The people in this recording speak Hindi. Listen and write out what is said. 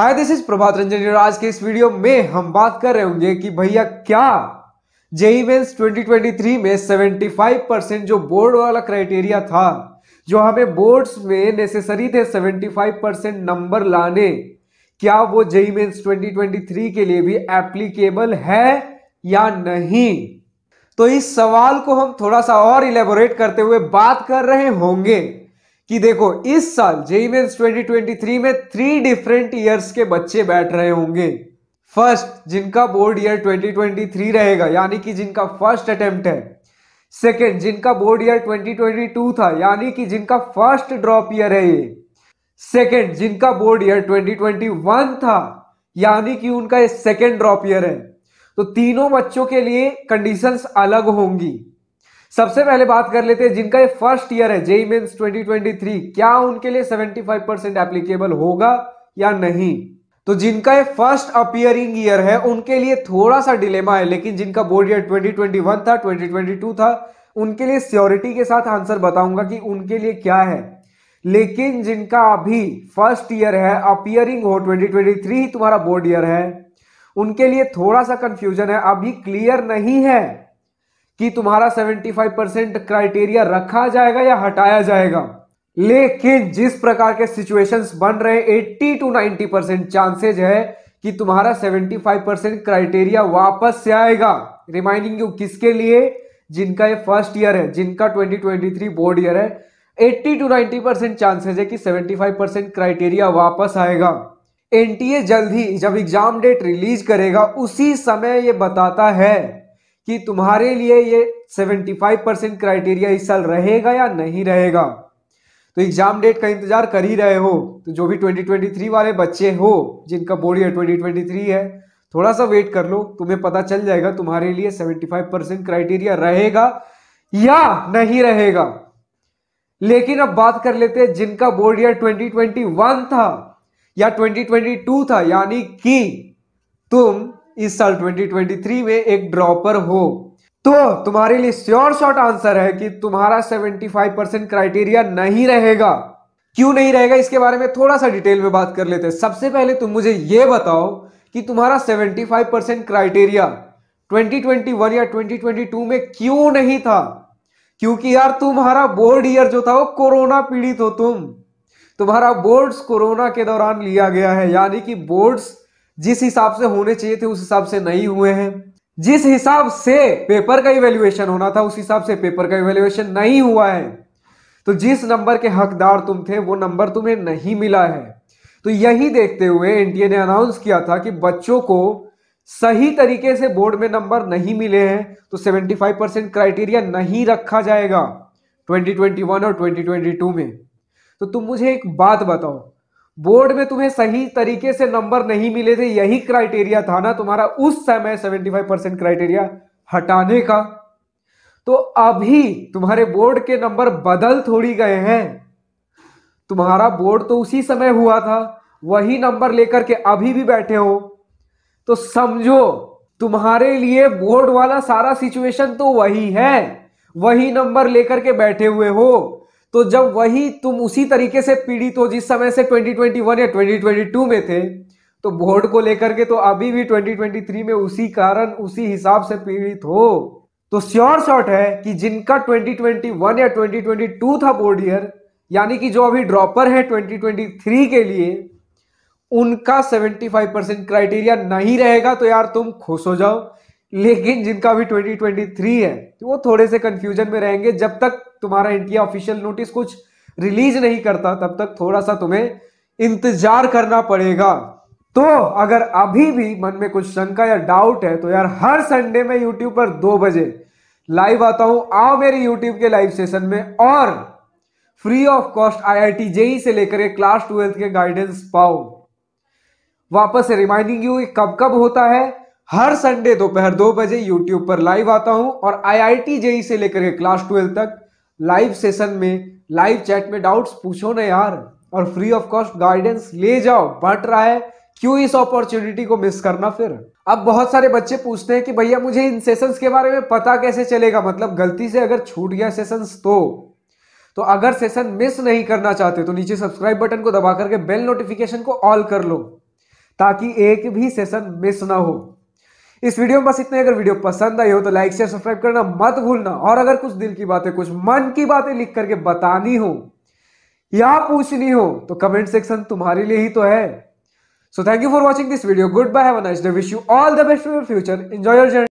hi this is Prabhat Ranjan आज के इस वीडियो में हम बात कर रहे होंगे कि भैया क्या जेई मेन्स 2023 में 75 परसेंट जो बोर्ड वाला क्राइटेरिया था जो हमें बोर्ड्स में नेसेसरी थे 75 परसेंट नंबर लाने क्या वो जेई मेन्स 2023 के लिए भी एप्लीकेबल है या नहीं तो इस सवाल को हम थोड़ा सा और इलेबोरेट करते हुए बात कर रहे होंगे कि देखो इस साल जेई मेन्स 2023 में थ्री डिफरेंट ईयर्स के बच्चे बैठ रहे होंगे फर्स्ट जिनका बोर्ड ईयर 2023 रहेगा यानी कि जिनका फर्स्ट अटेम्प्ट है सेकेंड जिनका बोर्ड ईयर 2022 था यानी कि जिनका फर्स्ट ड्रॉप ईयर है ये सेकेंड जिनका बोर्ड ईयर 2021 था यानी कि उनका सेकेंड ड्रॉप ईयर है तो तीनों बच्चों के लिए कंडीशंस अलग होंगी सबसे पहले बात कर लेते हैं जिनका ये फर्स्ट ईयर है जेई मेन्स 2023 क्या उनके लिए 75 परसेंट एप्लीकेबल होगा या नहीं तो जिनका ये फर्स्ट अपियरिंग ईयर है उनके लिए थोड़ा सा डिलेमा है लेकिन जिनका बोर्ड ईयर 2021 था 2022 था उनके लिए सियोरिटी के साथ आंसर बताऊंगा कि उनके लिए क्या है लेकिन जिनका अभी फर्स्ट ईयर है अपियरिंग हो 2023 ही तुम्हारा बोर्ड ईयर है उनके लिए थोड़ा सा कंफ्यूजन है अभी क्लियर नहीं है कि तुम्हारा 75 परसेंट क्राइटेरिया रखा जाएगा या हटाया जाएगा लेकिन जिस प्रकार के सिचुएशंस बन रहे 80 टू 90 परसेंट चांसेज है कि तुम्हारा 75 परसेंट क्राइटेरिया वापस से आएगा रिमाइंडिंग यू किसके लिए जिनका ये फर्स्ट ईयर है जिनका 2023 बोर्ड ईयर है 80 टू 90 परसेंट चांसेज है कि 75 परसेंट क्राइटेरिया वापस आएगा एनटीए जल्द ही जब एग्जाम डेट रिलीज करेगा उसी समय ये बताता है कि तुम्हारे लिए ये 75 परसेंट क्राइटेरिया इस साल रहेगा या नहीं रहेगा तो एग्जाम डेट का इंतजार कर ही रहे हो तो जो भी 2023 वाले बच्चे हो जिनका बोर्ड ईयर 2023 है थोड़ा सा वेट कर लो तुम्हें पता चल जाएगा तुम्हारे लिए 75 परसेंट क्राइटेरिया रहेगा या नहीं रहेगा लेकिन अब बात कर लेते हैं जिनका बोर्ड ईयर ट्वेंटी था या ट्वेंटी था यानी कि तुम इस साल 2023 में एक ड्रॉपर हो तो तुम्हारे लिए श्योर शॉर्ट आंसर है कि तुम्हारा 75 परसेंट क्राइटेरिया नहीं रहेगा क्यों नहीं रहेगा इसके बारे में थोड़ा सा डिटेल में बात कर लेते हैं सबसे पहले तुम मुझे ये बताओ कि तुम्हारा 75 परसेंट क्राइटेरिया 2021 या 2022 में क्यों नहीं था क्योंकि यार तुम्हारा बोर्ड ईयर जो था वो कोरोना पीड़ित हो तुम तुम्हारा बोर्ड्स कोरोना के दौरान लिया गया है यानी कि बोर्ड्स जिस हिसाब से होने चाहिए थे उस हिसाब से नहीं हुए हैं जिस हिसाब से पेपर का इवेल्युएशन होना था उस हिसाब से पेपर का इवेल्युएशन नहीं हुआ है तो जिस नंबर के हकदार तुम थे वो नंबर तुम्हें नहीं मिला है तो यही देखते हुए एनटीए ने अनाउंस किया था कि बच्चों को सही तरीके से बोर्ड में नंबर नहीं मिले हैं तो 75 परसेंट क्राइटेरिया नहीं रखा जाएगा 2021 और 2022 में तो तुम मुझे एक बात बताओ बोर्ड में तुम्हें सही तरीके से नंबर नहीं मिले थे यही क्राइटेरिया था ना तुम्हारा उस समय 75 परसेंट क्राइटेरिया हटाने का तो अभी तुम्हारे बोर्ड के नंबर बदल थोड़ी गए हैं तुम्हारा बोर्ड तो उसी समय हुआ था वही नंबर लेकर के अभी भी बैठे हो तो समझो तुम्हारे लिए बोर्ड वाला सारा सिचुएशन तो वही है वही नंबर लेकर के बैठे हुए हो तो जब वही तुम उसी तरीके से पीड़ित हो जिस समय से 2021 या 2022 में थे तो बोर्ड को लेकर के तो अभी भी 2023 में उसी कारण उसी हिसाब से पीड़ित हो तो श्योर शॉर्ट है कि जिनका 2021 या 2022 था बोर्ड ईयर यानी कि जो अभी ड्रॉपर है 2023 के लिए उनका 75 परसेंट क्राइटेरिया नहीं रहेगा तो यार तुम खुश हो जाओ लेकिन जिनका भी 2023 है तो वो थोड़े से कंफ्यूजन में रहेंगे जब तक तुम्हारा इंडिया ऑफिशियल नोटिस कुछ रिलीज नहीं करता तब तक थोड़ा सा तुम्हें इंतजार करना पड़ेगा तो अगर अभी भी मन में कुछ शंका या डाउट है तो यार हर संडे में यूट्यूब पर दो बजे लाइव आता हूं आओ मेरे यूट्यूब के लाइव सेशन में और free of cost I I T JEE से लेकर क्लास ट्वेल्थ के गाइडेंस पाओ वापस रिमाइंडिंग यू कब कब होता है हर संडे दोपहर दो बजे यूट्यूब पर लाइव आता हूं और आईआईटी जेई e से लेकर के क्लास ट्वेल्व तक लाइव सेशन में लाइव चैट में डाउट्स पूछो ना यार और फ्री ऑफ कॉस्ट गाइडेंस ले जाओ बट रहा है क्यों इस अपॉर्चुनिटी को मिस करना फिर अब बहुत सारे बच्चे पूछते हैं कि भैया मुझे इन सेशंस के बारे में पता कैसे चलेगा मतलब गलती से अगर छूट गया सेशंस तो तो अगर सेशन मिस नहीं करना चाहते तो नीचे सब्सक्राइब बटन को दबा करके बेल नोटिफिकेशन को ऑल कर लो ताकि एक भी सेशन मिस ना हो इस वीडियो में बस इतना अगर वीडियो पसंद आई हो तो लाइक शेयर सब्सक्राइब करना मत भूलना और अगर कुछ दिल की बातें कुछ मन की बातें लिख करके बतानी हो या पूछनी हो तो कमेंट सेक्शन तुम्हारे लिए ही तो है so thank you for watching this video goodbye nice day wish you all the best for future enjoy your journey